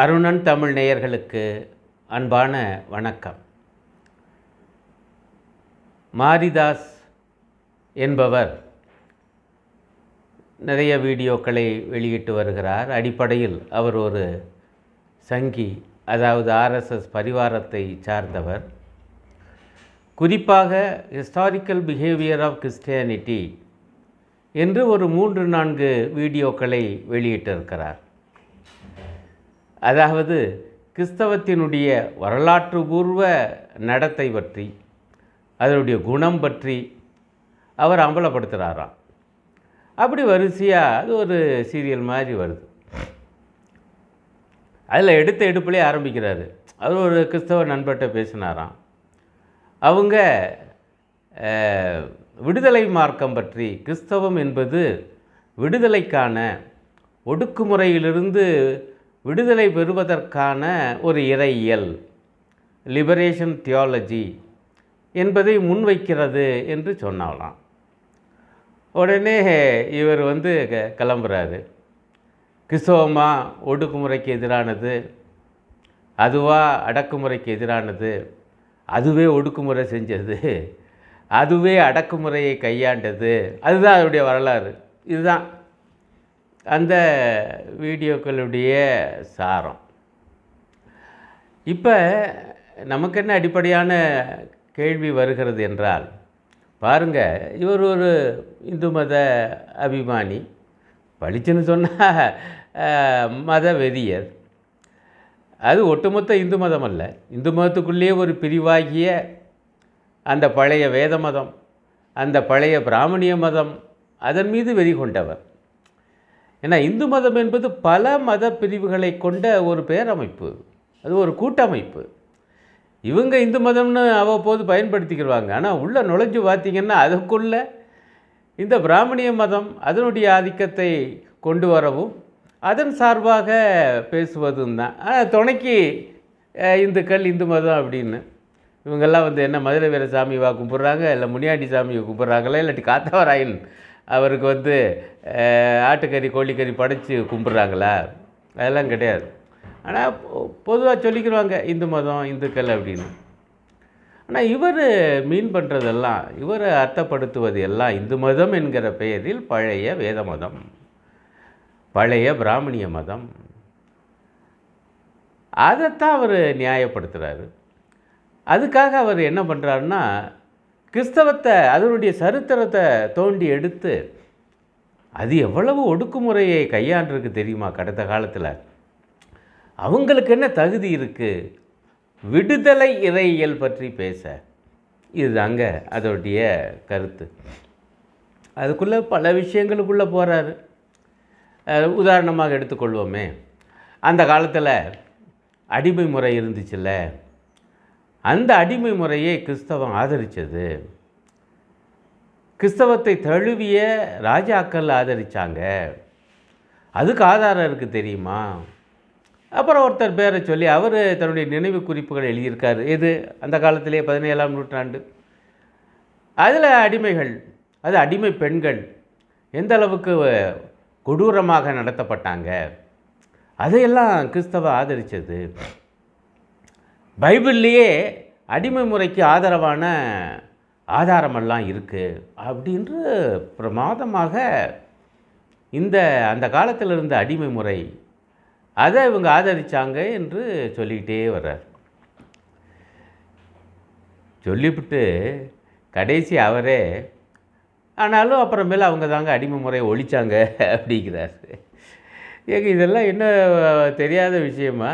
அருணன் தமிழ் நேயர்களுக்கு அன்பான வணக்கம் மாரிதாஸ் என்பவர் நிறைய வீடியோக்களை வெளியிட்டு வருகிறார் அடிப்படையில் அவர் ஒரு சங்கி அதாவது ஆர்எஸ்எஸ் பரிவாரத்தை சார்ந்தவர் குறிப்பாக ஹிஸ்டாரிக்கல் பிஹேவியர் ஆஃப் கிறிஸ்டியானிட்டி என்று ஒரு மூன்று நான்கு வீடியோக்களை வெளியிட்டிருக்கிறார் அதாவது கிறிஸ்தவத்தினுடைய வரலாற்று பூர்வ நடத்தை பற்றி அதனுடைய குணம் பற்றி அவர் அம்பலப்படுத்துகிறாராம் அப்படி வரிசையாக அது ஒரு சீரியல் மாதிரி வருது அதில் எடுத்த எடுப்புலேயே ஆரம்பிக்கிறாரு அவர் ஒரு கிறிஸ்தவ நண்பர்கிட்ட பேசினாராம் அவங்க விடுதலை மார்க்கம் பற்றி கிறிஸ்தவம் என்பது விடுதலைக்கான ஒடுக்குமுறையிலிருந்து விடுதலை பெறுவதற்கான ஒரு இறையியல் லிபரேஷன் தியாலஜி என்பதை முன்வைக்கிறது என்று சொன்னாலாம் உடனே இவர் வந்து கிளம்புறாரு கிறிஸ்தவமா ஒடுக்குமுறைக்கு எதிரானது அதுவாக அடக்குமுறைக்கு எதிரானது அதுவே ஒடுக்குமுறை செஞ்சது அதுவே அடக்குமுறையை கையாண்டது அதுதான் அதனுடைய வரலாறு இதுதான் அந்த வீடியோக்களுடைய சாரம் இப்போ நமக்கு என்ன அடிப்படையான கேள்வி வருகிறது என்றால் பாருங்கள் இவர் ஒரு இந்து மத அபிமானி பளிச்சுன்னு சொன்னால் மத வெறியர் அது ஒட்டுமொத்த இந்து மதம் அல்ல இந்து மதத்துக்குள்ளேயே ஒரு பிரிவாகிய அந்த பழைய வேத மதம் அந்த பழைய பிராமணிய மதம் அதன் மீது வெறி கொண்டவர் ஏன்னா இந்து மதம் என்பது பல மத பிரிவுகளை கொண்ட ஒரு பேரமைப்பு அது ஒரு கூட்டமைப்பு இவங்க இந்து மதம்னு அவ்வப்போது பயன்படுத்திக்கிடுவாங்க ஆனால் உள்ளே நுழைஞ்சு பார்த்திங்கன்னா அதுக்குள்ளே இந்த பிராமணிய மதம் அதனுடைய ஆதிக்கத்தை கொண்டு வரவும் அதன் சார்பாக பேசுவதும் தான் துணைக்கு இந்துக்கள் இந்து மதம் அப்படின்னு இவங்கெல்லாம் வந்து என்ன மதுரை வீரசாமி வா கும்பிட்றாங்க இல்லை முனியாண்டி சாமியை கும்பிட்றாங்களா இல்லாட்டி காத்தவராயின் அவருக்கு வந்து ஆட்டுக்கறி கோழிக்கறி படைச்சி கும்பிட்றாங்களா அதெல்லாம் கிடையாது ஆனால் பொதுவாக சொல்லிக்கிறாங்க இந்து மதம் இந்துக்கள் அப்படின்னு ஆனால் இவர் மீன் பண்ணுறதெல்லாம் இவர் அர்த்தப்படுத்துவது எல்லாம் இந்து மதம் என்கிற பெயரில் பழைய வேத மதம் பழைய பிராமணிய மதம் அதைத்தான் அவர் நியாயப்படுத்துகிறாரு அதுக்காக அவர் என்ன பண்ணுறாருன்னா கிறிஸ்தவத்தை அதனுடைய சரித்திரத்தை தோண்டி எடுத்து அது எவ்வளவு ஒடுக்குமுறையை கையாண்டிருக்கு தெரியுமா கடந்த காலத்தில் அவங்களுக்கு என்ன தகுதி இருக்குது விடுதலை இறையியல் பற்றி பேச இதுதாங்க அதோடைய கருத்து அதுக்குள்ளே பல விஷயங்களுக்குள்ளே போகிறாரு உதாரணமாக எடுத்துக்கொள்வோமே அந்த காலத்தில் அடிமை முறை இருந்துச்சுல்ல அந்த அடிமை முறையை கிறிஸ்தவம் ஆதரித்தது கிறிஸ்தவத்தை தழுவிய ராஜாக்கள் ஆதரித்தாங்க அதுக்கு ஆதாரம் இருக்குது தெரியுமா அப்புறம் ஒருத்தர் பேரை சொல்லி அவர் தன்னுடைய நினைவு குறிப்புகள் எழுதியிருக்கார் எது அந்த காலத்திலே பதினேழாம் நூற்றாண்டு அதில் அடிமைகள் அது அடிமை பெண்கள் எந்த அளவுக்கு கொடூரமாக நடத்தப்பட்டாங்க அதையெல்லாம் கிறிஸ்தவ ஆதரித்தது பைபிள்லேயே அடிமை முறைக்கு ஆதரவான ஆதாரமெல்லாம் இருக்குது அப்படின்று பிரமாதமாக இந்த அந்த காலத்தில் இருந்த அடிமை முறை அதை இவங்க ஆதரித்தாங்க என்று சொல்லிக்கிட்டே வர்றார் சொல்லிவிட்டு கடைசி அவரே ஆனாலும் அப்புறமேல அவங்க தாங்க அடிமை முறையை ஒழித்தாங்க அப்படிங்கிறார் எங்க இதெல்லாம் என்ன தெரியாத விஷயமா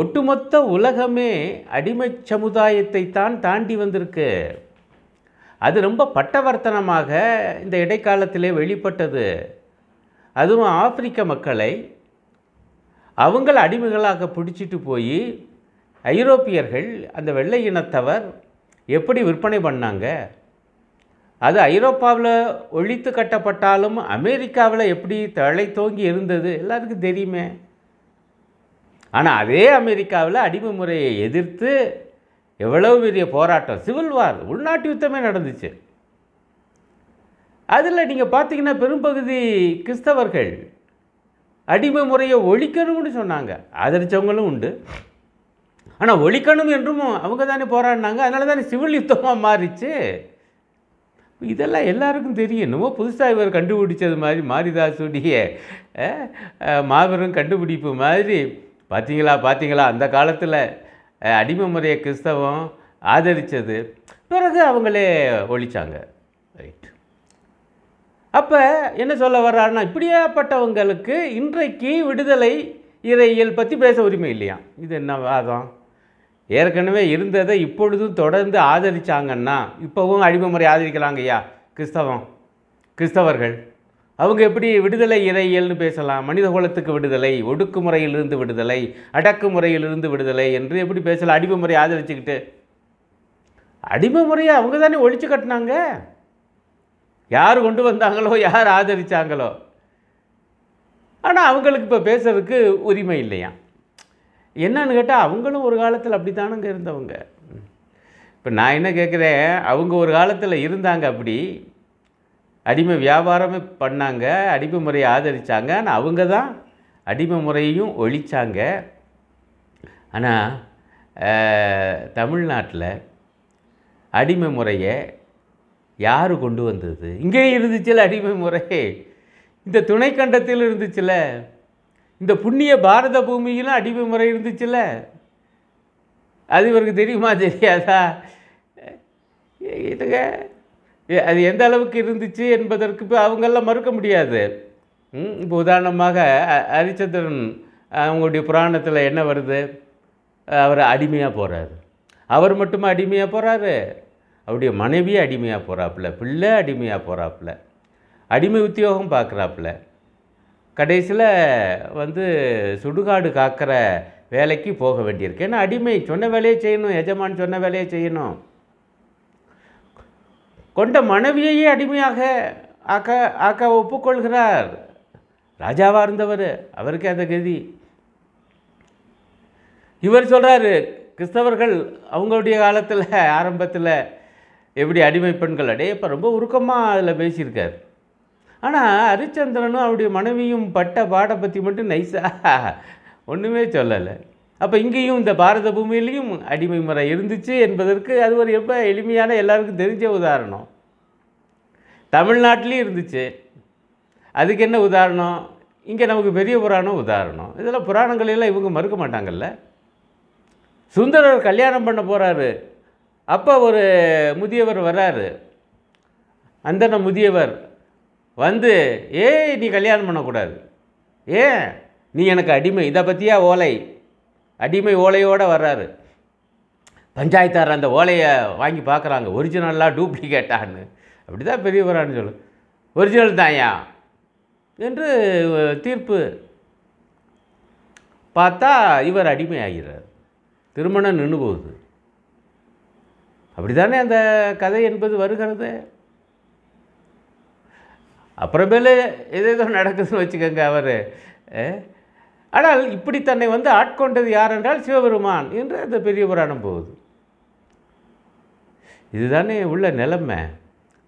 ஒட்டுமொத்த உலகமே அடிமை சமுதாயத்தை தான் தாண்டி வந்திருக்கு அது ரொம்ப பட்டவர்த்தனமாக இந்த இடைக்காலத்திலே வெளிப்பட்டது அதுவும் ஆப்பிரிக்க மக்களை அவங்கள அடிமைகளாக பிடிச்சிட்டு போய் ஐரோப்பியர்கள் அந்த வெள்ளை இனத்தவர் எப்படி விற்பனை பண்ணாங்க அது ஐரோப்பாவில் ஒழித்து கட்டப்பட்டாலும் அமெரிக்காவில் எப்படி தலை தோங்கி இருந்தது எல்லாருக்கும் தெரியுமே ஆனால் அதே அமெரிக்காவில் அடிமை முறையை எதிர்த்து எவ்வளவு பெரிய போராட்டம் சிவில் வார் உள்நாட்டு யுத்தமே நடந்துச்சு அதில் நீங்கள் பார்த்தீங்கன்னா பெரும்பகுதி கிறிஸ்தவர்கள் அடிமை முறையை ஒழிக்கணும்னு சொன்னாங்க ஆதரித்தவங்களும் உண்டு ஆனால் ஒழிக்கணும் என்றும் அவங்க தானே போராடினாங்க அதனால தானே சிவில் யுத்தமாக மாறிச்சு இதெல்லாம் எல்லாருக்கும் தெரியும் என்னமோ புதுசாக இவர் கண்டுபிடிச்சது மாதிரி மாரிதாசுடைய மாபெரும் கண்டுபிடிப்பு மாதிரி பார்த்தீங்களா பார்த்தீங்களா அந்த காலத்தில் அடிமை முறையை கிறிஸ்தவம் ஆதரித்தது பிறகு அவங்களே ஒழித்தாங்க ரைட் அப்போ என்ன சொல்ல வர்றாருன்னா இப்படியாப்பட்டவங்களுக்கு இன்றைக்கு விடுதலை இறையியல் பற்றி பேச உரிமை இல்லையா இது என்ன வாதம் ஏற்கனவே இருந்ததை இப்பொழுதும் தொடர்ந்து ஆதரித்தாங்கன்னா இப்போவும் அடிமை முறை ஆதரிக்கலாங்கய்யா கிறிஸ்தவம் கிறிஸ்தவர்கள் அவங்க எப்படி விடுதலை இறையல்னு பேசலாம் மனித குலத்துக்கு விடுதலை ஒடுக்குமுறையிலிருந்து விடுதலை அடக்குமுறையிலிருந்து விடுதலை என்று எப்படி பேசலாம் அடிமை முறையை ஆதரிச்சுக்கிட்டு அடிமை முறையை அவங்க தானே ஒழிச்சு கட்டினாங்க யார் கொண்டு வந்தாங்களோ யார் ஆதரித்தாங்களோ ஆனால் அவங்களுக்கு இப்போ பேசுறதுக்கு உரிமை இல்லையா என்னன்னு கேட்டால் அவங்களும் ஒரு காலத்தில் அப்படி தானுங்க இருந்தவங்க இப்போ நான் என்ன கேட்குறேன் அவங்க ஒரு காலத்தில் இருந்தாங்க அப்படி அடிமை வியாபாரமே பண்ணாங்க அடிமை முறையை ஆதரித்தாங்க ஆனால் அவங்க தான் அடிமை முறையையும் ஒழித்தாங்க ஆனால் தமிழ்நாட்டில் அடிமை முறையை யார் கொண்டு வந்தது இங்கே இருந்துச்சுல அடிமை முறை இந்த துணைக்கண்டத்தில் இருந்துச்சுல இந்த புண்ணிய பாரத பூமியிலும் அடிமை முறை இருந்துச்சுல அது இவருக்கு தெரியுமா தெரியாதா இதுங்க அது எந்த அளவுக்கு இருந்துச்சு என்பதற்கு இப்போ அவங்கெல்லாம் மறுக்க முடியாது இப்போ உதாரணமாக ஹரிச்சந்திரன் அவங்களுடைய புராணத்தில் என்ன வருது அவர் அடிமையாக போகிறாரு அவர் மட்டுமே அடிமையாக போகிறாரு அவருடைய மனைவி அடிமையாக போகிறாப்புல பிள்ளை அடிமையாக போகிறாப்புல அடிமை உத்தியோகம் பார்க்குறாப்புல கடைசியில் வந்து சுடுகாடு காக்கிற வேலைக்கு போக வேண்டியிருக்கு ஏன்னா அடிமை சொன்ன வேலையை செய்யணும் எஜமான் சொன்ன வேலையை செய்யணும் கொண்ட மனைவியையே அடிமையாக ஆக்க ஆக்க ஒப்புக்கொள்கிறார் ராஜாவாக இருந்தவர் அவருக்கு அந்த கதி இவர் சொல்கிறாரு கிறிஸ்தவர்கள் அவங்களுடைய காலத்தில் ஆரம்பத்தில் எப்படி அடிமை பெண்கள் அடே இப்போ ரொம்ப உருக்கமாக அதில் பேசியிருக்கார் ஆனால் ஹரிச்சந்திரனும் அவருடைய மனைவியும் பட்ட பாடை பற்றி மட்டும் நைஸாக ஒன்றுமே சொல்லலை அப்போ இங்கேயும் இந்த பாரத பூமியிலையும் அடிமை முறை இருந்துச்சு என்பதற்கு அது ஒரு எப்போ எளிமையான எல்லாருக்கும் தெரிஞ்ச உதாரணம் தமிழ்நாட்டிலையும் இருந்துச்சு அதுக்கு என்ன உதாரணம் இங்கே நமக்கு பெரிய புராணம் உதாரணம் இதெல்லாம் புராணங்களெல்லாம் இவங்க மறுக்க மாட்டாங்கல்ல சுந்தரர் கல்யாணம் பண்ண போகிறாரு அப்போ ஒரு முதியவர் வராரு அந்தன முதியவர் வந்து ஏய் நீ கல்யாணம் பண்ணக்கூடாது ஏன் நீ எனக்கு அடிமை இதை பற்றியா ஓலை அடிமை ஓலையோடு வர்றாரு பஞ்சாயத்தார் அந்த ஓலையை வாங்கி பார்க்குறாங்க ஒரிஜினலாக டூப்ளிகேட்டான்னு அப்படி தான் பெரியவரான்னு சொல்லு ஒரிஜினல் தான்யா என்று தீர்ப்பு பார்த்தா இவர் அடிமை ஆகிறார் திருமணம் நின்று போகுது அப்படி தானே அந்த கதை என்பது வருகிறது அப்புறமேலு எது எதோ நடக்குதுன்னு வச்சுக்கோங்க அவர் ஆனால் இப்படி தன்னை வந்து ஆட்கொண்டது யார் என்றால் சிவபெருமான் என்று அந்த பெரிய புராணம் போகுது இதுதானே உள்ள நிலைமை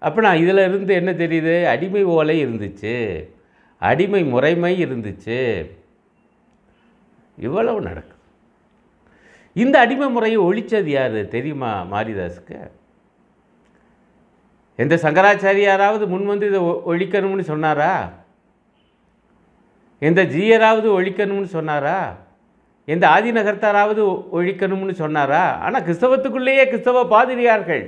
அப்படின்னா இதில் இருந்து என்ன தெரியுது அடிமை ஓலை இருந்துச்சு அடிமை முறைமை இருந்துச்சு இவ்வளவு நடக்கும் இந்த அடிமை முறையை ஒழித்தது யார் தெரியுமா மாரிதாஸுக்கு எந்த சங்கராச்சாரியாராவது முன் வந்து இதை ஒழிக்கணும்னு சொன்னாரா எந்த ஜீயராவது ஒழிக்கணும்னு சொன்னாரா எந்த ஆதிநகர்த்தாராவது ஒழிக்கணும்னு சொன்னாரா ஆனால் கிறிஸ்தவத்துக்குள்ளேயே கிறிஸ்தவ பாதிரியார்கள்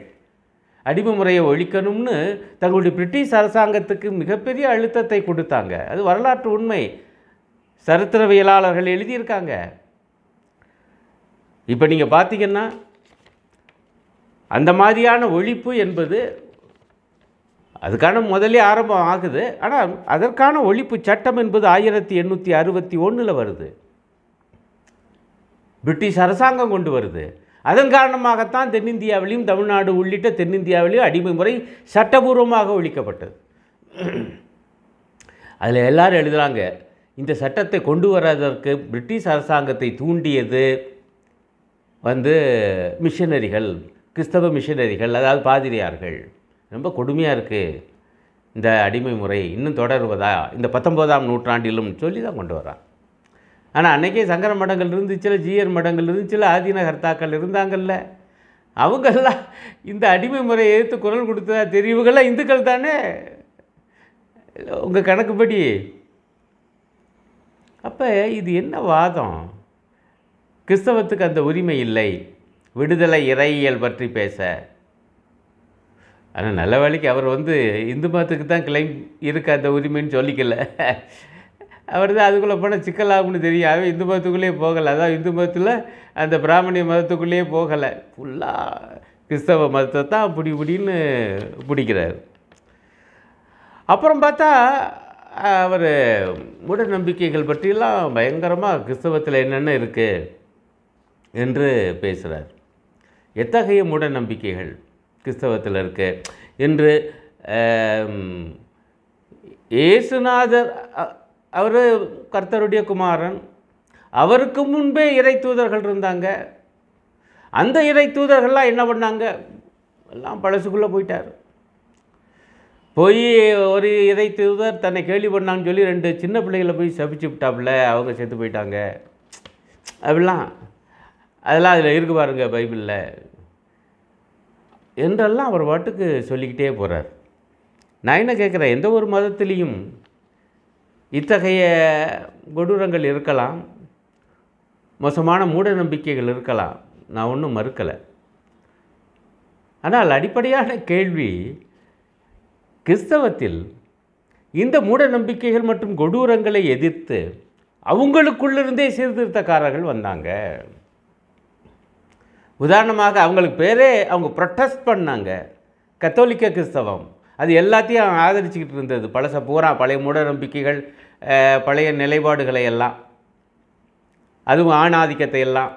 அடிமை முறையை ஒழிக்கணும்னு தங்களுடைய பிரிட்டிஷ் அரசாங்கத்துக்கு மிகப்பெரிய அழுத்தத்தை கொடுத்தாங்க அது வரலாற்று உண்மை சரித்திரவியலாளர்கள் எழுதியிருக்காங்க இப்போ நீங்கள் பார்த்தீங்கன்னா அந்த மாதிரியான ஒழிப்பு என்பது அதுக்கான முதலே ஆரம்பம் ஆகுது ஆனால் அதற்கான ஒழிப்பு சட்டம் என்பது ஆயிரத்தி எண்ணூற்றி அறுபத்தி ஒன்றில் வருது பிரிட்டிஷ் அரசாங்கம் கொண்டு வருது அதன் காரணமாகத்தான் தென்னிந்தியாவிலையும் தமிழ்நாடு உள்ளிட்ட தென்னிந்தியாவிலையும் அடிமை முறை சட்டபூர்வமாக ஒழிக்கப்பட்டது அதில் எல்லாரும் எழுதுகிறாங்க இந்த சட்டத்தை கொண்டு வர்றதற்கு பிரிட்டிஷ் அரசாங்கத்தை தூண்டியது வந்து மிஷனரிகள் கிறிஸ்தவ மிஷனரிகள் அதாவது பாதிரியார்கள் ரொம்ப கொடுமையாக இருக்குது இந்த அடிமை முறை இன்னும் தொடருவதா இந்த பத்தொம்போதாம் நூற்றாண்டிலும் சொல்லி தான் கொண்டு வரான் ஆனால் அன்றைக்கே சங்கர மடங்கள் இருந்துச்சுல ஜீயர் மடங்கள் இருந்துச்சுல ஆதீனகர்த்தாக்கள் இருந்தாங்கல்ல அவங்கெல்லாம் இந்த அடிமை முறையை எதிர்த்து குரல் கொடுத்ததா தெரிவுகள்லாம் இந்துக்கள் தானே உங்கள் கணக்குப்படி அப்போ இது என்ன வாதம் கிறிஸ்தவத்துக்கு அந்த உரிமை இல்லை விடுதலை இறையியல் பற்றி பேச ஆனால் நல்ல வேலைக்கு அவர் வந்து இந்து மதத்துக்கு தான் கிளைம் இருக்க அந்த உரிமைன்னு சொல்லிக்கல அவர் தான் அதுக்குள்ளே போனால் சிக்கலாகும்னு தெரியும் அவன் இந்து மதத்துக்குள்ளேயே போகலை அதான் இந்து மதத்தில் அந்த பிராமணிய மதத்துக்குள்ளேயே போகலை ஃபுல்லாக கிறிஸ்தவ மதத்தை தான் பிடி பிடின்னு பிடிக்கிறார் அப்புறம் பார்த்தா அவர் மூட நம்பிக்கைகள் பற்றியெல்லாம் பயங்கரமாக கிறிஸ்தவத்தில் என்னென்ன இருக்குது என்று பேசுகிறார் எத்தகைய மூட நம்பிக்கைகள் கிறிஸ்தவத்தில் இருக்குது இன்று இயேசுநாதர் அவர் கர்த்தருடைய குமாரன் அவருக்கு முன்பே இறை தூதர்கள் இருந்தாங்க அந்த இறை தூதர்கள்லாம் என்ன பண்ணாங்க எல்லாம் பழசுக்குள்ளே போயிட்டார் போய் ஒரு இறை தூதர் தன்னை கேள்வி பண்ணான்னு சொல்லி ரெண்டு சின்ன பிள்ளைகளை போய் சபிச்சு விட்டாப்புல அவங்க செத்து போயிட்டாங்க அப்படிலாம் அதெல்லாம் அதில் இருக்கு பாருங்கள் பைபிளில் என்றெல்லாம் அவர் பாட்டுக்கு சொல்லிக்கிட்டே போகிறார் நான் என்ன கேட்குறேன் எந்த ஒரு மதத்துலேயும் இத்தகைய கொடூரங்கள் இருக்கலாம் மோசமான மூட நம்பிக்கைகள் இருக்கலாம் நான் ஒன்றும் மறுக்கலை ஆனால் அடிப்படையான கேள்வி கிறிஸ்தவத்தில் இந்த மூட நம்பிக்கைகள் மற்றும் கொடூரங்களை எதிர்த்து அவங்களுக்குள்ளிருந்தே சீர்திருத்தக்காரர்கள் வந்தாங்க உதாரணமாக அவங்களுக்கு பேரே அவங்க ப்ரொட்டஸ்ட் பண்ணாங்க கத்தோலிக்க கிறிஸ்தவம் அது எல்லாத்தையும் ஆதரிச்சுக்கிட்டு இருந்தது பழச பூரா பழைய மூட நம்பிக்கைகள் பழைய நிலைப்பாடுகளை எல்லாம் அதுவும் ஆணாதிக்கத்தை எல்லாம்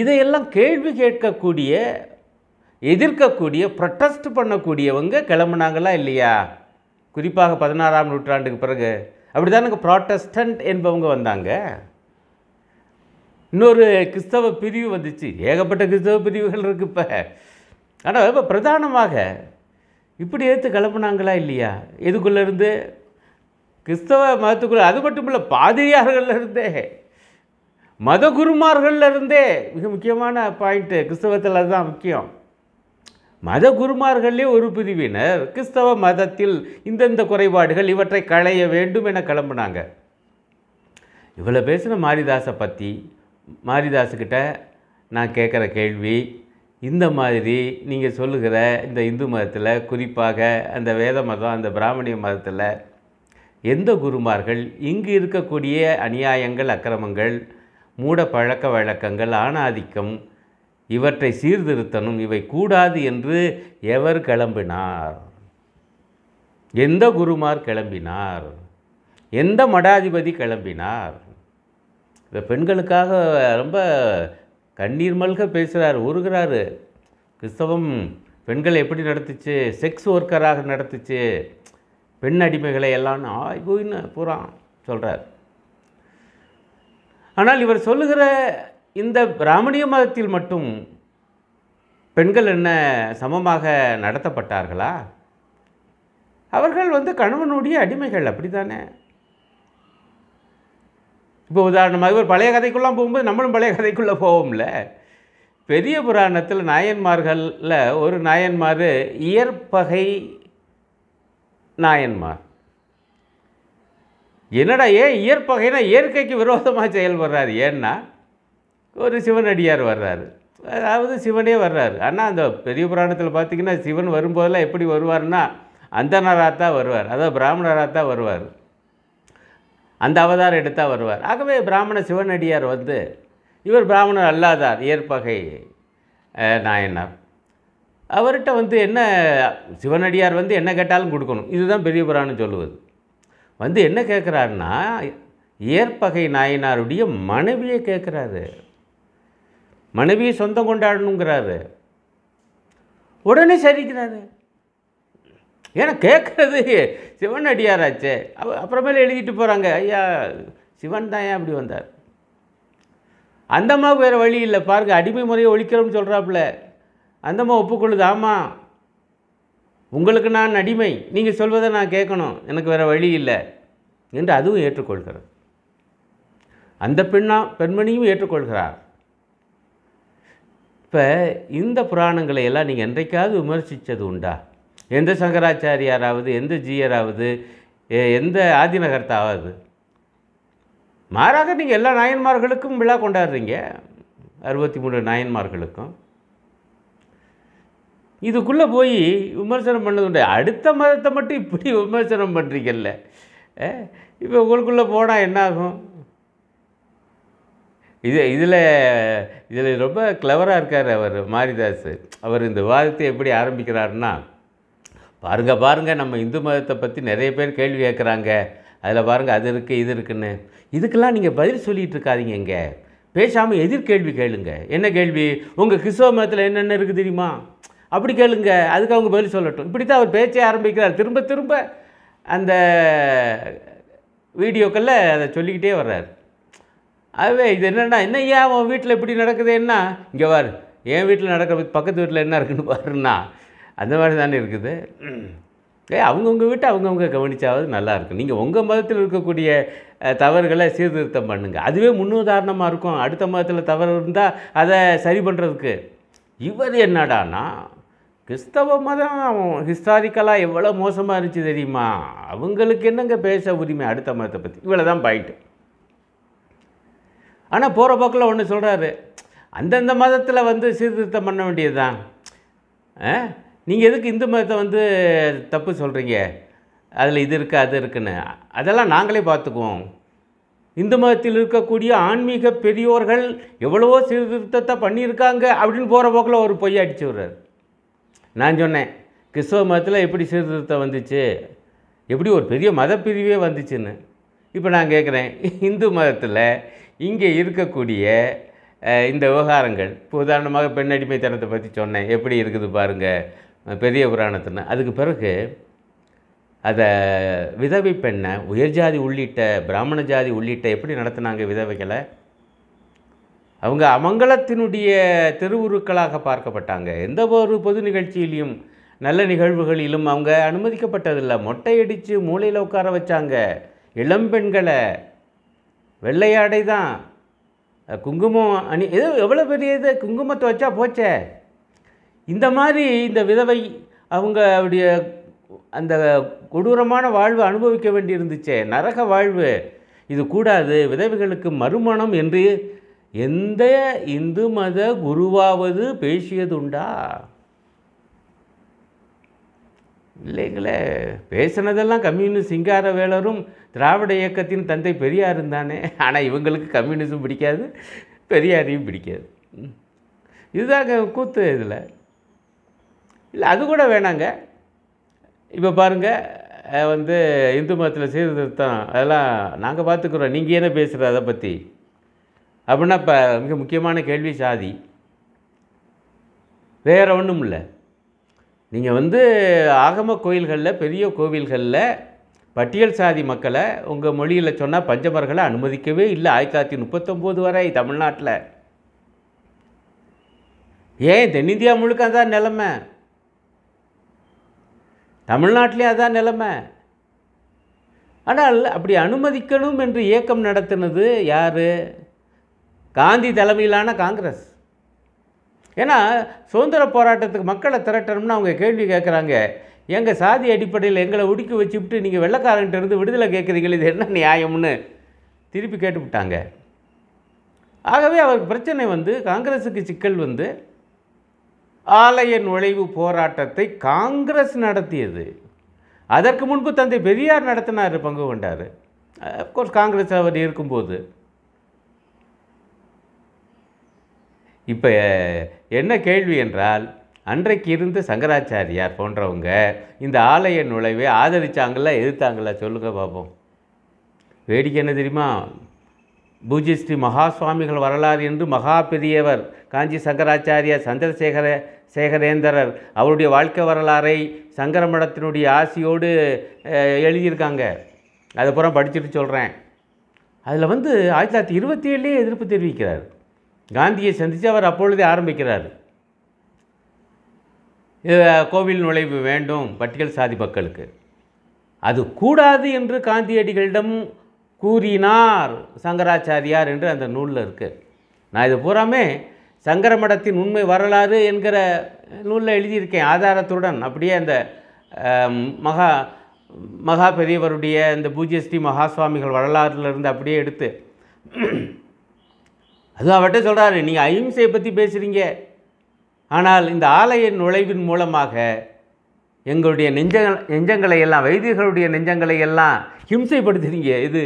இதையெல்லாம் கேள்வி கேட்கக்கூடிய எதிர்க்கக்கூடிய ப்ரொட்டஸ்ட் பண்ணக்கூடியவங்க கிளம்புனாங்களா இல்லையா குறிப்பாக பதினாறாம் நூற்றாண்டுக்கு பிறகு அப்படி தானுங்க ப்ராட்டஸ்டன்ட் என்பவங்க வந்தாங்க இன்னொரு கிறிஸ்தவ பிரிவு வந்துச்சு ஏகப்பட்ட கிறிஸ்தவ பிரிவுகள் இருக்கு இப்போ ஆனால் இப்போ பிரதானமாக இப்படி ஏற்று கிளம்புனாங்களா இல்லையா இதுக்குள்ளேருந்து கிறிஸ்தவ மதத்துக்குள்ளே அது மட்டும் இல்லை பாதிரியார்கள்லேருந்தே மத குருமார்கள்லேருந்தே மிக முக்கியமான பாயிண்ட்டு கிறிஸ்தவத்தில் அதுதான் முக்கியம் மத குருமார்களே ஒரு பிரிவினர் கிறிஸ்தவ மதத்தில் இந்தந்த குறைபாடுகள் இவற்றை களைய வேண்டும் என கிளம்புனாங்க இவ்வளோ பேசின மாரிதாசை பற்றி மாரிதாஸுக்கிட்ட நான் கேட்குற கேள்வி இந்த மாதிரி நீங்கள் சொல்லுகிற இந்த இந்து மதத்தில் குறிப்பாக அந்த வேத மதம் அந்த பிராமணிய மதத்தில் எந்த குருமார்கள் இங்கு இருக்கக்கூடிய அநியாயங்கள் அக்கிரமங்கள் மூட பழக்க வழக்கங்கள் ஆணாதிக்கம் இவற்றை சீர்திருத்தனும் இவை கூடாது என்று எவர் கிளம்பினார் எந்த குருமார் கிளம்பினார் எந்த மடாதிபதி கிளம்பினார் இந்த பெண்களுக்காக ரொம்ப கண்ணீர் மல்க பேசுகிறார் உருகிறாரு கிறிஸ்தவம் பெண்களை எப்படி நடத்துச்சு செக்ஸ் ஒர்க்கராக நடத்துச்சு பெண் அடிமைகளை எல்லாம் ஆய்வுன்னு பூரா சொல்கிறார் ஆனால் இவர் சொல்லுகிற இந்த பிராமணிய மதத்தில் மட்டும் பெண்கள் என்ன சமமாக நடத்தப்பட்டார்களா அவர்கள் வந்து கணவனுடைய அடிமைகள் அப்படி தானே இப்போ உதாரணமாக ஒரு பழைய கதைக்குள்ளே போகும்போது நம்மளும் பழைய கதைக்குள்ளே போவோம்ல பெரிய புராணத்தில் நாயன்மார்களில் ஒரு நாயன்மார் இயற்பகை நாயன்மார் என்னடா ஏன் இயற்பகைனா இயற்கைக்கு விரோதமாக செயல்படுறாரு ஏன்னா ஒரு சிவனடியார் வர்றாரு அதாவது சிவனே வர்றாரு ஆனால் அந்த பெரிய புராணத்தில் பார்த்திங்கன்னா சிவன் வரும்போதெல்லாம் எப்படி வருவார்னா அந்தனராக தான் வருவார் அதாவது பிராமணராக தான் வருவார் அந்த அவதாரம் எடுத்தால் வருவார் ஆகவே பிராமண சிவனடியார் வந்து இவர் பிராமணர் அல்லாதார் இயற்பகை நாயனார் அவர்கிட்ட வந்து என்ன சிவனடியார் வந்து என்ன கேட்டாலும் கொடுக்கணும் இதுதான் பெரிய புராணம் சொல்லுவது வந்து என்ன கேட்குறாருன்னா இயற்பகை நாயனாருடைய மனைவியை கேட்குறாரு மனைவியை சொந்தம் கொண்டாடணுங்கிறாரு உடனே சரிக்கிறாரு ஏன்னா கேட்குறது சிவன் அடியாராச்சே அப்புறமேல எழுதிட்டு போகிறாங்க ஐயா சிவன் தான் ஏன் அப்படி வந்தார் அந்தம்மா வேறு வழி இல்லை பாருங்க அடிமை முறையை ஒழிக்கிறோம்னு சொல்கிறாப்புல அந்தம்மா ஒப்புக்கொள்ளுது ஆமாம் உங்களுக்கு நான் அடிமை நீங்கள் சொல்வதை நான் கேட்கணும் எனக்கு வேறு வழி இல்லை என்று அதுவும் ஏற்றுக்கொள்கிறது அந்த பெண்ணா பெண்மணியும் ஏற்றுக்கொள்கிறார் இப்போ இந்த புராணங்களை எல்லாம் நீங்கள் என்றைக்காவது விமர்சித்தது உண்டா எந்த சங்கராச்சாரியாராவது எந்த ஜீயராவது எந்த ஆதிநகர்த்தாவது மாறாக நீங்கள் எல்லா நாயன்மார்களுக்கும் விழா கொண்டாடுறீங்க அறுபத்தி மூணு நாயன்மார்களுக்கும் இதுக்குள்ளே போய் விமர்சனம் பண்ணதுண்டு அடுத்த மதத்தை மட்டும் இப்படி விமர்சனம் பண்ணுறீங்கல்ல இப்போ உங்களுக்குள்ளே போனால் என்ன ஆகும் இது இதில் இதில் ரொம்ப கிளவராக இருக்கார் அவர் மாரிதாஸ் அவர் இந்த விவாதத்தை எப்படி ஆரம்பிக்கிறாருன்னா பாருங்கள் பாருங்கள் நம்ம இந்து மதத்தை பற்றி நிறைய பேர் கேள்வி கேட்குறாங்க அதில் பாருங்கள் அது இருக்குது இது இருக்குன்னு இதுக்கெல்லாம் நீங்கள் பதில் சொல்லிகிட்டு இருக்காதிங்க இங்கே பேசாமல் எதிர்கேள்வி கேளுங்க என்ன கேள்வி உங்கள் கிறிஸ்தவ மதத்தில் என்னென்ன இருக்குது தெரியுமா அப்படி கேளுங்க அதுக்கு அவங்க பதில் சொல்லட்டும் இப்படி தான் அவர் பேச்சே ஆரம்பிக்கிறார் திரும்ப திரும்ப அந்த வீடியோக்களில் அதை சொல்லிக்கிட்டே வர்றார் அதுவே இது என்னென்னா என்ன ஏன் அவன் வீட்டில் இப்படி என்ன இங்கே வார் என் வீட்டில் நடக்கிற பக்கத்து வீட்டில் என்ன இருக்குன்னு பாருன்னா அந்த மாதிரி தானே இருக்குது ஏ அவங்கவுங்க வீட்டை அவங்கவுங்க கவனித்தாவது நல்லாயிருக்கும் நீங்கள் உங்கள் மதத்தில் இருக்கக்கூடிய தவறுகளை சீர்திருத்தம் பண்ணுங்கள் அதுவே முன்னுதாரணமாக இருக்கும் அடுத்த மதத்தில் தவறு இருந்தால் அதை சரி பண்ணுறதுக்கு இவர் என்னடானா கிறிஸ்தவ மதம் ஹிஸ்டாரிக்கலாக எவ்வளோ மோசமாக இருந்துச்சு தெரியுமா அவங்களுக்கு என்னங்க பேச உரிமை அடுத்த மதத்தை பற்றி இவ்வளோ தான் பாயிட்டு ஆனால் போகிற பக்கில் ஒன்று சொல்கிறாரு அந்தந்த மதத்தில் வந்து சீர்திருத்தம் பண்ண வேண்டியது தான் நீங்கள் எதுக்கு இந்து மதத்தை வந்து தப்பு சொல்கிறீங்க அதில் இது இருக்குது அது இருக்குன்னு அதெல்லாம் நாங்களே பார்த்துக்குவோம் இந்து மதத்தில் இருக்கக்கூடிய ஆன்மீக பெரியோர்கள் எவ்வளவோ சீர்திருத்தத்தை பண்ணியிருக்காங்க அப்படின்னு போகிற போக்கில் ஒரு பொய் அடிச்சு விடுறாரு நான் சொன்னேன் கிறிஸ்தவ மதத்தில் எப்படி சீர்திருத்தம் வந்துச்சு எப்படி ஒரு பெரிய மதப்பிரிவே வந்துச்சுன்னு இப்போ நான் கேட்குறேன் இந்து மதத்தில் இங்கே இருக்கக்கூடிய இந்த விவகாரங்கள் இப்போ உதாரணமாக பெண் அடிமைத்தனத்தை பற்றி சொன்னேன் எப்படி இருக்குது பாருங்கள் பெரிய புராணத்தில் அதுக்கு பிறகு அதை விதவை பெண்ணை உயர்ஜாதி உள்ளிட்ட பிராமண ஜாதி உள்ளிட்ட எப்படி நடத்தினாங்க விதவைகளை அவங்க அமங்கலத்தினுடைய திருவுருக்களாக பார்க்கப்பட்டாங்க எந்த ஒரு பொது நிகழ்ச்சியிலையும் நல்ல நிகழ்வுகளிலும் அவங்க அனுமதிக்கப்பட்டதில்லை மொட்டை அடித்து மூளையில் உட்கார வச்சாங்க இளம்பெண்களை வெள்ளையாடை தான் குங்குமம் அணி எது எவ்வளோ பெரிய இது குங்குமத்தை வச்சா போச்சே இந்த மாதிரி இந்த விதவை அவங்களுடைய அந்த கொடூரமான வாழ்வு அனுபவிக்க வேண்டி இருந்துச்சே நரக வாழ்வு இது கூடாது விதவைகளுக்கு மறுமணம் என்று எந்த இந்து மத குருவாவது பேசியதுண்டா இல்லைங்களே பேசினதெல்லாம் கம்யூனிஸ்ட் சிங்கார வேலரும் திராவிட இயக்கத்தின் தந்தை பெரியார் தானே ஆனால் இவங்களுக்கு கம்யூனிசம் பிடிக்காது பெரியாரையும் பிடிக்காது இதுதாங்க கூத்து இதில் இல்லை அது கூட வேணாங்க இப்போ பாருங்கள் வந்து இந்து மதத்தில் சீர்திருத்தம் அதெல்லாம் நாங்கள் பார்த்துக்குறோம் நீங்கள் என்ன பேசுகிற அதை பற்றி அப்படின்னா இப்போ மிக முக்கியமான கேள்வி சாதி வேறு ஒன்றும் இல்லை நீங்கள் வந்து ஆகம கோயில்களில் பெரிய கோவில்களில் பட்டியல் சாதி மக்களை உங்கள் மொழியில் சொன்னால் பஞ்சமர்களை அனுமதிக்கவே இல்லை ஆயிரத்தி தொள்ளாயிரத்தி முப்பத்தொம்போது வரை தமிழ்நாட்டில் ஏன் தென்னிந்தியா முழுக்க தான் நிலமை தமிழ்நாட்டிலே அதான் நிலைமை ஆனால் அப்படி அனுமதிக்கணும் என்று இயக்கம் நடத்தினது யார் காந்தி தலைமையிலான காங்கிரஸ் ஏன்னா சுதந்திர போராட்டத்துக்கு மக்களை திரட்டணும்னு அவங்க கேள்வி கேட்குறாங்க எங்கள் சாதி அடிப்படையில் எங்களை ஒடுக்கி வச்சுவிட்டு நீங்கள் வெள்ளக்காரன்ட்டு இருந்து விடுதலை கேட்குறீங்களே இது என்ன நியாயம்னு திருப்பி கேட்டுவிட்டாங்க ஆகவே அவருக்கு பிரச்சனை வந்து காங்கிரஸுக்கு சிக்கல் வந்து ஆலய நுழைவு போராட்டத்தை காங்கிரஸ் நடத்தியது அதற்கு முன்பு தந்தை பெரியார் நடத்தினார் பங்கு கொண்டார் அப்கோர்ஸ் காங்கிரஸ் அவர் இருக்கும்போது இப்போ என்ன கேள்வி என்றால் அன்றைக்கு இருந்து சங்கராச்சாரியார் போன்றவங்க இந்த ஆலய நுழைவை ஆதரித்தாங்களா எதிர்த்தாங்களா சொல்லுங்கள் பார்ப்போம் வேடிக்கை என்ன தெரியுமா ஸ்ரீ மகா சுவாமிகள் வரலாறு என்று மகா பெரியவர் காஞ்சி சங்கராச்சாரிய சந்திரசேகர சேகரேந்திரர் அவருடைய வாழ்க்கை வரலாறை சங்கர மடத்தினுடைய ஆசையோடு எழுதியிருக்காங்க அதுப்புறம் படிச்சுட்டு சொல்கிறேன் அதில் வந்து ஆயிரத்தி தொள்ளாயிரத்தி இருபத்தி ஏழுலேயே எதிர்ப்பு தெரிவிக்கிறார் காந்தியை சந்தித்து அவர் அப்பொழுதே ஆரம்பிக்கிறார் கோவில் நுழைவு வேண்டும் பட்டியல் சாதி மக்களுக்கு அது கூடாது என்று காந்தியடிகளிடம் கூறினார் சங்கராச்சாரியார் என்று அந்த நூலில் இருக்குது நான் இது பூராமே சங்கர மடத்தின் உண்மை வரலாறு என்கிற நூலில் எழுதியிருக்கேன் ஆதாரத்துடன் அப்படியே அந்த மகா மகா பெரியவருடைய இந்த பூஜ்யஸ்ரீ மகா சுவாமிகள் வரலாறுலேருந்து அப்படியே எடுத்து அது அவர்கிட்ட சொல்கிறாரு நீங்கள் அஹிம்சையை பற்றி பேசுகிறீங்க ஆனால் இந்த ஆலய நுழைவின் மூலமாக எங்களுடைய நெஞ்ச நெஞ்சங்களை எல்லாம் வைத்தியர்களுடைய நெஞ்சங்களை எல்லாம் ஹிம்சைப்படுத்துறீங்க இது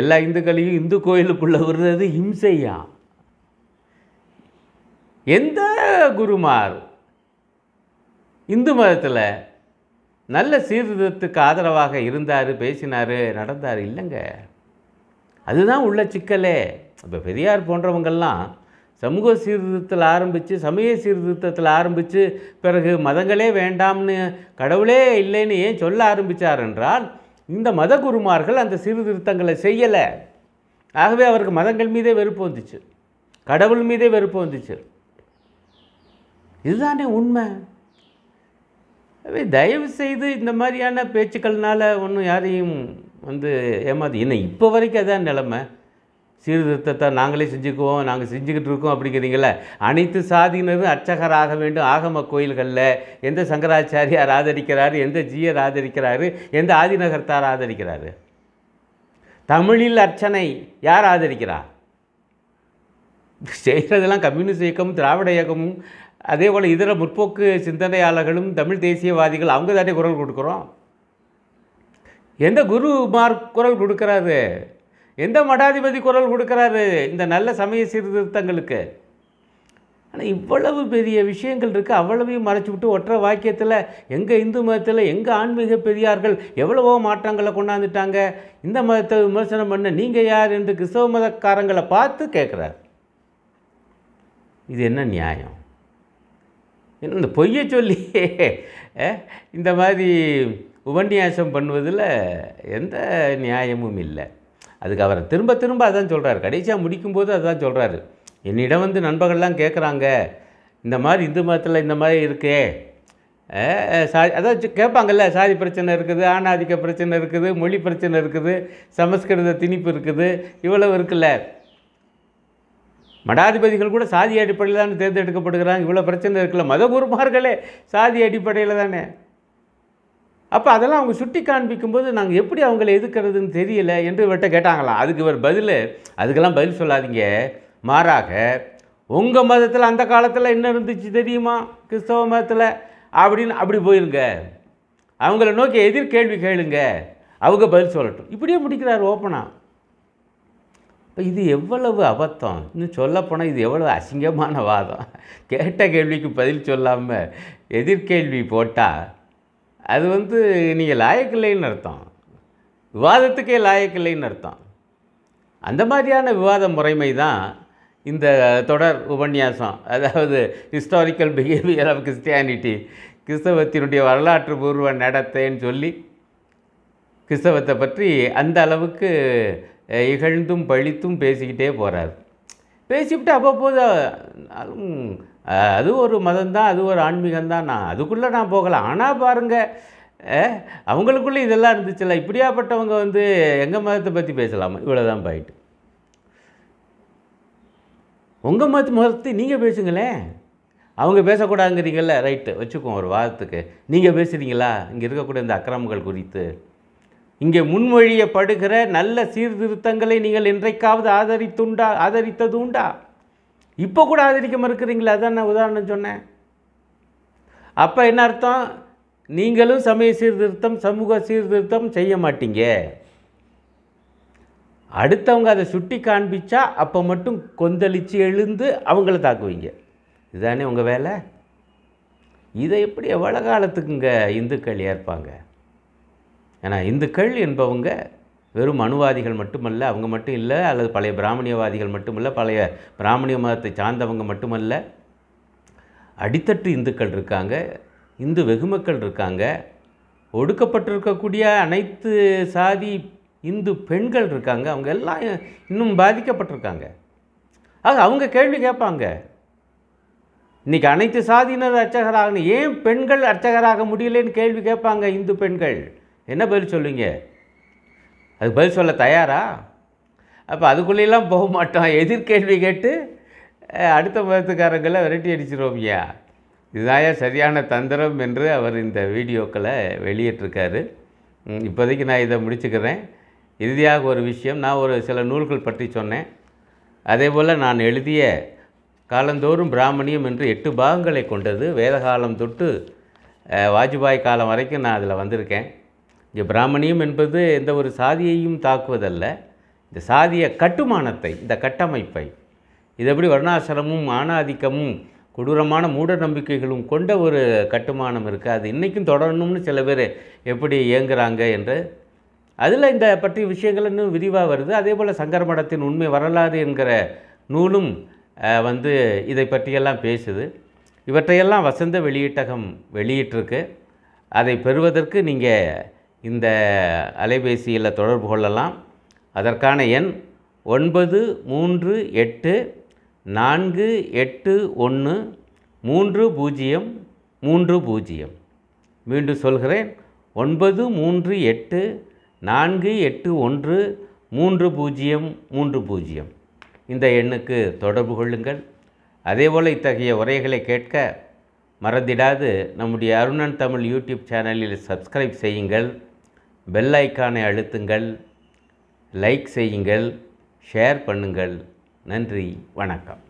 எல்லா இந்துக்களையும் இந்து கோயிலுக்குள்ளே வருது ஹிம்சையா எந்த குருமார் இந்து மதத்தில் நல்ல சீர்திருத்தத்துக்கு ஆதரவாக இருந்தார் பேசினார் நடந்தார் இல்லைங்க அதுதான் உள்ள சிக்கலே இப்போ பெரியார் போன்றவங்கள்லாம் சமூக சீர்திருத்தத்தில் ஆரம்பித்து சமய சீர்திருத்தத்தில் ஆரம்பித்து பிறகு மதங்களே வேண்டாம்னு கடவுளே இல்லைன்னு ஏன் சொல்ல ஆரம்பித்தார் என்றால் இந்த மத குருமார்கள் அந்த சீர்திருத்தங்களை செய்யலை ஆகவே அவருக்கு மதங்கள் மீதே வெறுப்பு வந்துச்சு கடவுள் மீதே வெறுப்பு வந்துச்சு இதுதானே உண்மை தயவு செய்து இந்த மாதிரியான பேச்சுக்கள்னால் ஒன்றும் யாரையும் வந்து ஏமாது என்ன இப்போ வரைக்கும் அதான் நிலமை சீர்திருத்தத்தை நாங்களே செஞ்சுக்குவோம் நாங்கள் செஞ்சுக்கிட்டு இருக்கோம் அப்படிங்கிறீங்கள அனைத்து சாதியினரும் அர்ச்சகர் ஆக வேண்டும் ஆகம கோயில்களில் எந்த சங்கராச்சாரியார் ஆதரிக்கிறாரு எந்த ஜீயர் ஆதரிக்கிறாரு எந்த ஆதிநகர்த்தார் ஆதரிக்கிறாரு தமிழில் அர்ச்சனை யார் ஆதரிக்கிறா செய்கிறதெல்லாம் கம்யூனிஸ்ட் இயக்கமும் திராவிட இயக்கமும் அதே போல் இதர முற்போக்கு சிந்தனையாளர்களும் தமிழ் தேசியவாதிகள் அவங்க தானே குரல் கொடுக்குறோம் எந்த குருமார் குரல் கொடுக்குறாரு எந்த மடாதிபதி குரல் கொடுக்குறாரு இந்த நல்ல சமய சீர்திருத்தங்களுக்கு ஆனால் இவ்வளவு பெரிய விஷயங்கள் இருக்குது அவ்வளவையும் மறைச்சி விட்டு ஒற்றை வாக்கியத்தில் எங்கள் இந்து மதத்தில் எங்கள் ஆன்மீக பெரியார்கள் எவ்வளவோ மாற்றங்களை கொண்டாந்துட்டாங்க இந்த மதத்தை விமர்சனம் பண்ண நீங்கள் யார் என்று கிறிஸ்தவ மதக்காரங்களை பார்த்து கேட்குறார் இது என்ன நியாயம் இந்த பொய்யை சொல்லி இந்த மாதிரி உபன்யாசம் பண்ணுவதில் எந்த நியாயமும் இல்லை அதுக்கு அவர் திரும்ப திரும்ப அதான் சொல்கிறார் கடைசியாக முடிக்கும்போது அதான் சொல்கிறாரு என்னிடம் வந்து நண்பர்கள்லாம் கேட்குறாங்க இந்த மாதிரி இந்து மதத்தில் இந்த மாதிரி இருக்கே சா அதான் கேட்பாங்கல்ல சாதி பிரச்சனை இருக்குது ஆணாதிக்க பிரச்சனை இருக்குது மொழி பிரச்சனை இருக்குது சமஸ்கிருத திணிப்பு இருக்குது இவ்வளவு இருக்குல்ல மடாதிபதிகள் கூட சாதி அடிப்படையில் தான் தேர்ந்தெடுக்கப்படுகிறாங்க இவ்வளோ பிரச்சனை இருக்குல்ல மத குருமார்களே சாதி அடிப்படையில் தானே அப்போ அதெல்லாம் அவங்க சுட்டி காண்பிக்கும்போது நாங்கள் எப்படி அவங்கள எதுக்கிறதுன்னு தெரியல என்று இவர்கிட்ட கேட்டாங்களாம் அதுக்கு இவர் பதில் அதுக்கெல்லாம் பதில் சொல்லாதீங்க மாறாக உங்கள் மதத்தில் அந்த காலத்தில் என்ன இருந்துச்சு தெரியுமா கிறிஸ்தவ மதத்தில் அப்படின்னு அப்படி போயிருங்க அவங்கள நோக்கி எதிர் கேள்வி கேளுங்க அவங்க பதில் சொல்லட்டும் இப்படியே முடிக்கிறார் ஓப்பனாக இப்போ இது எவ்வளவு அபத்தம் இன்னும் சொல்லப்போனால் இது எவ்வளவு அசிங்கமான வாதம் கேட்ட கேள்விக்கு பதில் சொல்லாமல் எதிர்கேள்வி போட்டால் அது வந்து நீங்கள் லாயக்கில்லைன்னு அர்த்தம் விவாதத்துக்கே லாயக்கில்லைன்னு அர்த்தம் அந்த மாதிரியான விவாத முறைமை தான் இந்த தொடர் உபன்யாசம் அதாவது ஹிஸ்டாரிக்கல் பிஹேவியர் ஆஃப் கிறிஸ்டியானிட்டி கிறிஸ்தவத்தினுடைய வரலாற்று பூர்வ நடத்தைன்னு சொல்லி கிறிஸ்தவத்தை பற்றி அந்த அளவுக்கு இகழ்ந்தும் பழித்தும் பேசிக்கிட்டே போகிறார் பேசிவிட்டு அவ்வப்போது அது ஒரு மதம் தான் அது ஒரு ஆன்மீகம் தான் நான் அதுக்குள்ளே நான் போகலாம் ஆனால் பாருங்கள் அவங்களுக்குள்ளே இதெல்லாம் இருந்துச்சுல்ல இப்படியாப்பட்டவங்க வந்து எங்கள் மதத்தை பற்றி பேசலாமா தான் பாயிட்டு உங்கள் மதத்து மதத்தை நீங்கள் பேசுங்களேன் அவங்க பேசக்கூடாதுங்கிறீங்கல்ல ரைட்டு வச்சுக்கோங்க ஒரு வாரத்துக்கு நீங்கள் பேசுகிறீங்களா இங்கே இருக்கக்கூடிய இந்த அக்கிரமங்கள் குறித்து இங்கே முன்மொழியப்படுகிற நல்ல சீர்திருத்தங்களை நீங்கள் என்றைக்காவது ஆதரித்துண்டா ஆதரித்தது உண்டா இப்போ கூட ஆதரிக்க மறுக்கிறீங்களா அதான் நான் உதாரணம் சொன்னேன் அப்போ என்ன அர்த்தம் நீங்களும் சமய சீர்திருத்தம் சமூக சீர்திருத்தம் செய்ய மாட்டீங்க அடுத்தவங்க அதை சுட்டி காண்பிச்சா அப்போ மட்டும் கொந்தளித்து எழுந்து அவங்கள தாக்குவீங்க இதுதானே உங்கள் வேலை இதை எப்படி எவ்வளோ காலத்துக்குங்க இந்துக்கள் ஏற்பாங்க ஏன்னா இந்துக்கள் என்பவங்க வெறும் அணுவாதிகள் மட்டுமல்ல அவங்க மட்டும் இல்லை அல்லது பழைய பிராமணியவாதிகள் மட்டுமல்ல பழைய பிராமணிய மதத்தை சார்ந்தவங்க மட்டுமல்ல அடித்தட்டு இந்துக்கள் இருக்காங்க இந்து வெகுமக்கள் இருக்காங்க ஒடுக்கப்பட்டிருக்கக்கூடிய அனைத்து சாதி இந்து பெண்கள் இருக்காங்க அவங்க எல்லாம் இன்னும் பாதிக்கப்பட்டிருக்காங்க ஆக அவங்க கேள்வி கேட்பாங்க இன்றைக்கி அனைத்து சாதியினர் அர்ச்சகராகணும் ஏன் பெண்கள் அர்ச்சகராக முடியலேன்னு கேள்வி கேட்பாங்க இந்து பெண்கள் என்ன பதில் சொல்லுவீங்க அது பதில் சொல்ல தயாரா அப்போ அதுக்குள்ளெல்லாம் போக மாட்டோம் எதிர்கேள்வி கேட்டு அடுத்த மதத்துக்காரங்களை விரட்டி அடிச்சிருவோம்யா இதுதான் சரியான தந்திரம் என்று அவர் இந்த வீடியோக்களை வெளியிட்டிருக்காரு இப்போதைக்கு நான் இதை முடிச்சுக்கிறேன் இறுதியாக ஒரு விஷயம் நான் ஒரு சில நூல்கள் பற்றி சொன்னேன் அதே போல் நான் எழுதிய காலந்தோறும் பிராமணியம் என்று எட்டு பாகங்களை கொண்டது வேதகாலம் தொட்டு வாஜ்பாய் காலம் வரைக்கும் நான் அதில் வந்திருக்கேன் இங்கே பிராமணியம் என்பது எந்த ஒரு சாதியையும் தாக்குவதல்ல இந்த சாதிய கட்டுமானத்தை இந்த கட்டமைப்பை இது எப்படி வர்ணாசிரமும் ஆணாதிக்கமும் கொடூரமான மூட நம்பிக்கைகளும் கொண்ட ஒரு கட்டுமானம் இருக்குது அது இன்றைக்கும் தொடரணும்னு சில பேர் எப்படி இயங்குகிறாங்க என்று அதில் இந்த பற்றி விஷயங்கள் இன்னும் விரிவாக வருது அதே போல் சங்கர மடத்தின் உண்மை வரலாறு என்கிற நூலும் வந்து இதை பற்றியெல்லாம் பேசுது இவற்றையெல்லாம் வசந்த வெளியீட்டகம் வெளியிட்டிருக்கு அதை பெறுவதற்கு நீங்கள் இந்த அலைபேசியில் தொடர்பு கொள்ளலாம் அதற்கான எண் ஒன்பது மூன்று எட்டு நான்கு எட்டு ஒன்று மூன்று பூஜ்ஜியம் மூன்று பூஜ்ஜியம் மீண்டும் சொல்கிறேன் ஒன்பது மூன்று எட்டு நான்கு எட்டு ஒன்று மூன்று பூஜ்ஜியம் மூன்று பூஜ்ஜியம் இந்த எண்ணுக்கு தொடர்பு கொள்ளுங்கள் அதேபோல் இத்தகைய உரைகளை கேட்க மறந்திடாது நம்முடைய அருணன் தமிழ் யூடியூப் சேனலில் சப்ஸ்கிரைப் செய்யுங்கள் பெல் ஐக்கானை அழுத்துங்கள் லைக் செய்யுங்கள் ஷேர் பண்ணுங்கள் நன்றி வணக்கம்